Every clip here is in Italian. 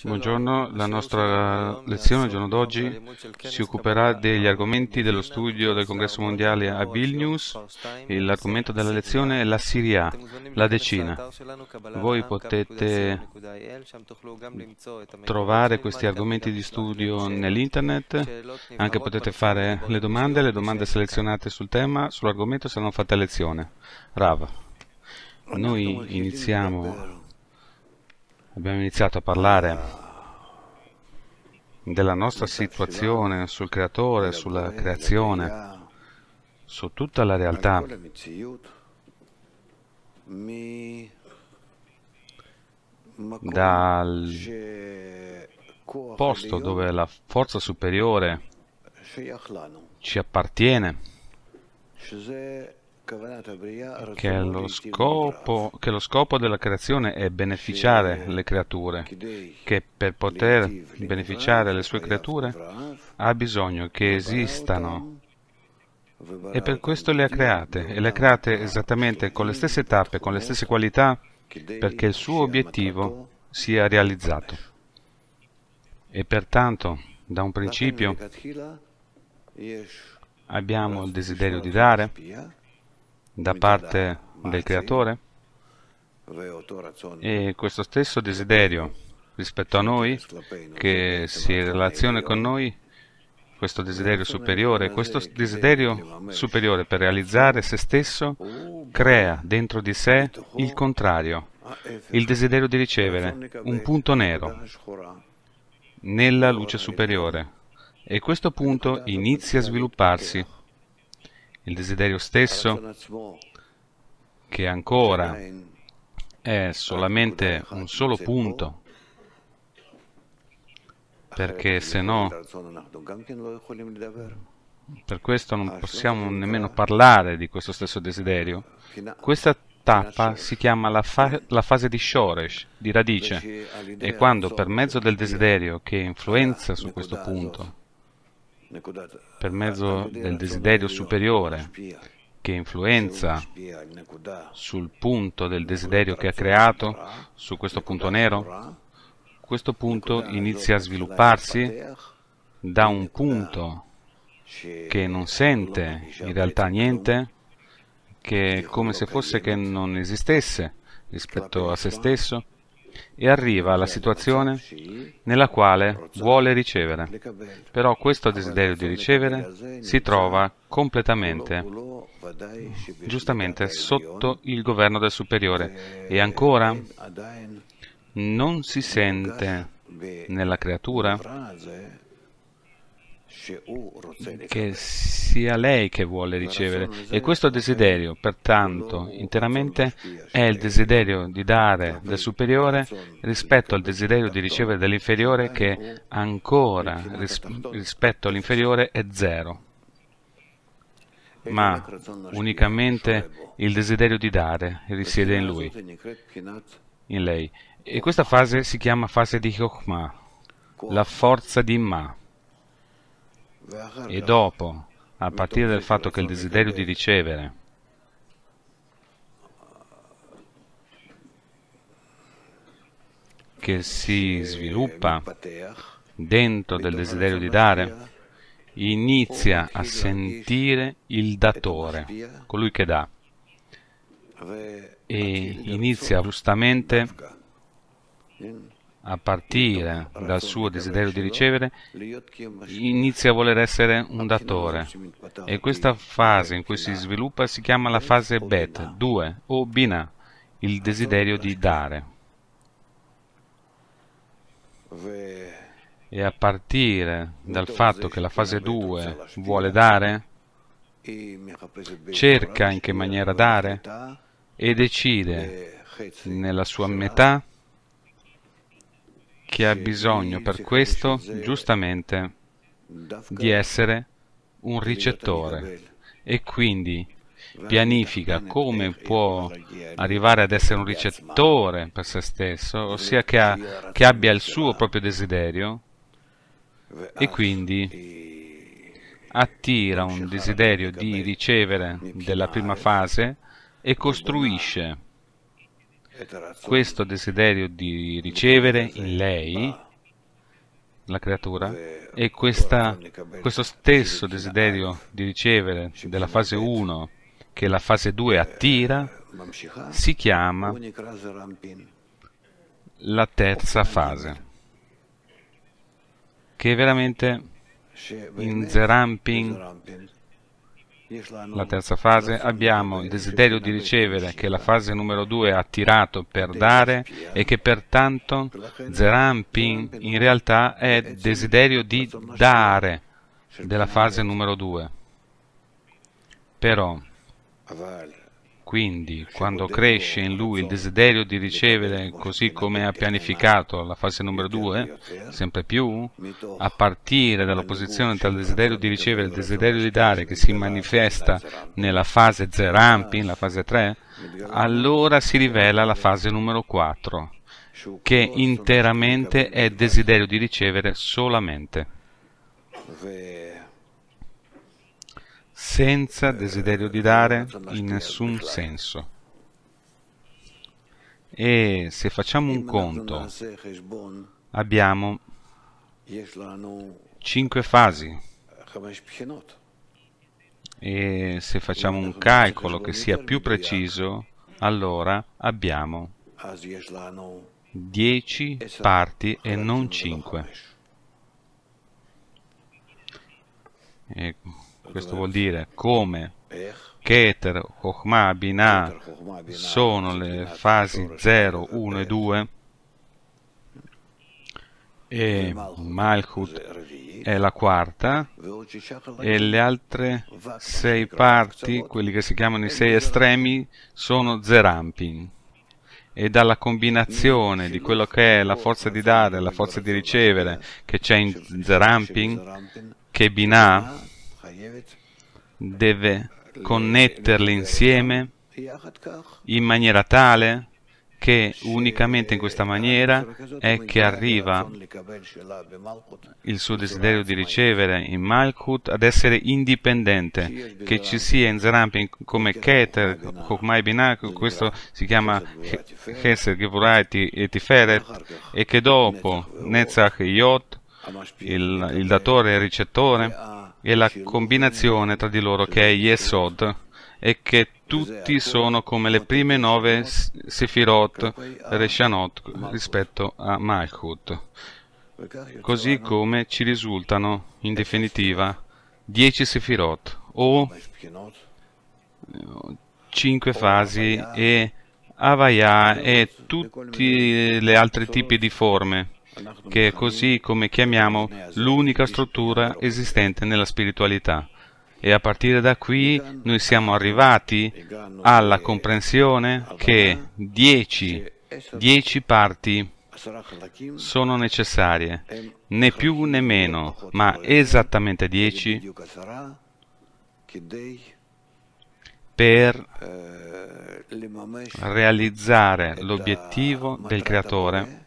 Buongiorno, la nostra lezione, il giorno d'oggi, si occuperà degli argomenti dello studio del congresso mondiale a Vilnius. L'argomento della lezione è la Siria, la decina. Voi potete trovare questi argomenti di studio nell'internet, anche potete fare le domande, le domande selezionate sul tema, sull'argomento saranno fatte a lezione. Rav, noi iniziamo abbiamo iniziato a parlare della nostra situazione sul creatore, sulla creazione, su tutta la realtà. Dal posto dove la forza superiore ci appartiene, che lo, scopo, che lo scopo della creazione è beneficiare le creature, che per poter beneficiare le sue creature ha bisogno che esistano e per questo le ha create e le ha create esattamente con le stesse tappe, con le stesse qualità perché il suo obiettivo sia realizzato. E pertanto, da un principio, abbiamo il desiderio di dare, da parte del creatore? E questo stesso desiderio rispetto a noi, che si relaziona con noi, questo desiderio superiore, questo desiderio superiore per realizzare oh, se stesso crea dentro di sé oh, il contrario, il desiderio di ricevere un punto nero nella luce superiore. E questo ecco punto inizia a svilupparsi il desiderio stesso che ancora è solamente un solo punto perché se no per questo non possiamo nemmeno parlare di questo stesso desiderio. Questa tappa si chiama la, fa la, fase di Shoresh, di radice, e quando per mezzo del desiderio che influenza su questo punto per mezzo del desiderio superiore che influenza sul punto del desiderio che ha creato, su questo punto nero, questo punto inizia a svilupparsi da un punto che non sente in realtà niente, che è come se fosse che non esistesse rispetto a se stesso, e arriva alla situazione nella quale vuole ricevere. Però questo desiderio di ricevere si trova completamente, giustamente, sotto il governo del superiore e ancora non si sente nella creatura che sia lei che vuole ricevere. E questo desiderio, eh. pertanto, interamente è il desiderio di dare del superiore rispetto al desiderio di ricevere dell'inferiore che ancora rispetto all'inferiore è zero ma unicamente il desiderio di dare risiede in lui, in lei. E questa fase si chiama fase di Chokhmah, la forza di Ma e dopo, a partire dal fatto che il desiderio di ricevere che si sviluppa dentro del desiderio di dare, inizia oh, a sentire il datore, colui che dà, e inizia giustamente a partire dal suo desiderio di ricevere, inizia a voler essere un datore. E questa fase in cui si sviluppa si chiama la fase Bet 2 o Bina, il desiderio di dare. E a partire dal fatto che la fase 2 vuole dare, cerca in che maniera dare e decide nella sua metà che ha bisogno per questo, giustamente, di essere un ricettore e quindi pianifica come può arrivare ad essere un ricettore per se stesso, ossia che, ha, che abbia il suo proprio desiderio e ah, quindi attira un desiderio di ricevere della prima fase e costruisce questo desiderio di ricevere in lei la creatura e questa, questo stesso desiderio di ricevere della fase 1 che la fase 2 attira si chiama la terza fase che veramente in Zeramping la terza fase abbiamo il desiderio di ricevere che la fase numero due ha attirato per dare e che pertanto Zerampin in realtà è desiderio di dare della fase numero due. Però quindi, quando cresce in lui il desiderio di ricevere, così come ha pianificato la fase numero 2, sempre più, a partire dall'opposizione tra il desiderio di ricevere e il desiderio di dare, che si manifesta nella fase Zerampi, la fase 3, allora si rivela la fase numero 4, che interamente è desiderio di ricevere solamente senza eh, desiderio di eh, dare in nessun senso. E se facciamo un conto, abbiamo cinque fasi. E se facciamo un calcolo che sia più preciso, allora abbiamo 10 parti e non 5. Ecco. Questo vuol dire come Keter, Chokhmah, Binah sono le fasi 0, 1 e 2 e Malchut è la quarta e le altre sei parti, quelli che si chiamano i sei estremi, sono Zerampin e dalla combinazione di quello che è la forza di dare e la forza di ricevere che c'è in Zerampin che Binah deve connetterli insieme in maniera tale che unicamente in questa eh, maniera è che arriva il suo desiderio di ricevere in Malkut ad essere indipendente, che ci sia in Zerampin come Keter, Kokmai Binah, questo si chiama Heser, Gevurah e Tiferet, e che dopo Netzach oh. e Yot, il, il datore e il ricettore, è la combinazione tra di loro che è Yesod e che tutti sono come le prime nove Sefirot Reshanot rispetto a Malchut, così come ci risultano in definitiva dieci Sefirot o eh, cinque oh, fasi e Avaya e tutti gli altri tipi di forme che è così come chiamiamo l'unica struttura esistente nella spiritualità. E a partire da qui noi siamo arrivati alla comprensione che dieci, dieci parti sono necessarie, né più né meno, ma esattamente dieci per realizzare l'obiettivo del Creatore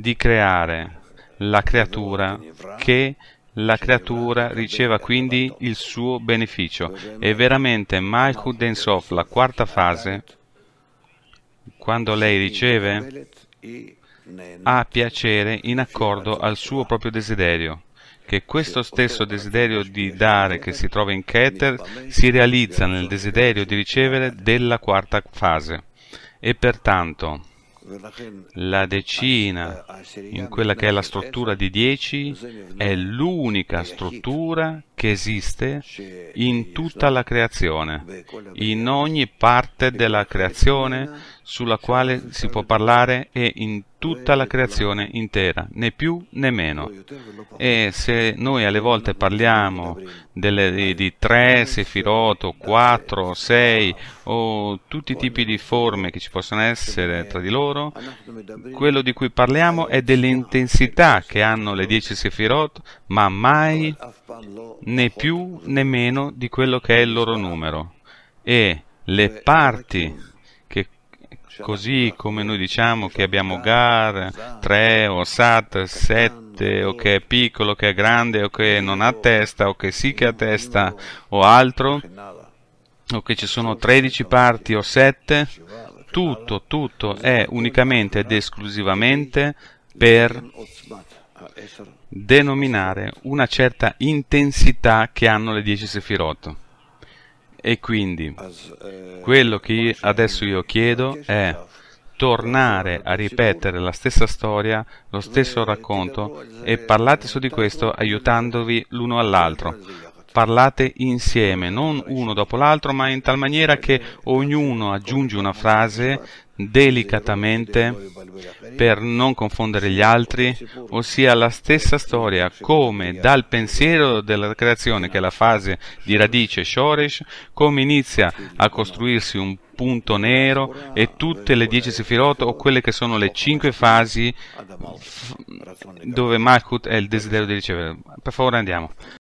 di creare la creatura che la creatura riceva quindi il suo beneficio. E veramente Malchut Densof, la quarta fase, quando lei riceve, ha piacere in accordo al suo proprio desiderio che questo stesso desiderio di dare che si trova in Keter si realizza nel desiderio di ricevere della quarta fase. E pertanto la decina in quella che è la struttura di 10 è l'unica struttura che esiste in tutta esatto. la creazione, in ogni parte della creazione sulla quale si può parlare e in tutta la creazione intera, né più né meno. E se noi alle volte parliamo delle, di, di tre sefirot o quattro, sei o tutti i tipi di forme che ci possono essere tra di loro, quello di cui parliamo eh, è dell'intensità eh, che hanno le eh, dieci sefirot, ma mai né più né meno di quello che è il loro numero e le parti che così come noi diciamo che abbiamo gar, 3 o sat, 7 o che è piccolo, che è grande o che non ha testa o che sì che ha testa o altro o che ci sono 13 parti o 7 tutto, tutto è unicamente ed esclusivamente per denominare una certa intensità che hanno le 10 sefirot. E quindi quello che adesso io chiedo è tornare a ripetere la stessa storia, lo stesso racconto e parlate su di questo aiutandovi l'uno all'altro parlate insieme, non uno dopo l'altro, ma in tal maniera che ognuno aggiunge una frase delicatamente per non confondere gli altri, ossia la stessa storia, come dal pensiero della creazione, che è la fase di radice Shoresh, come inizia a costruirsi un punto nero e tutte le dieci sefirot o quelle che sono le cinque fasi dove Malkut è il desiderio di ricevere. Per favore andiamo.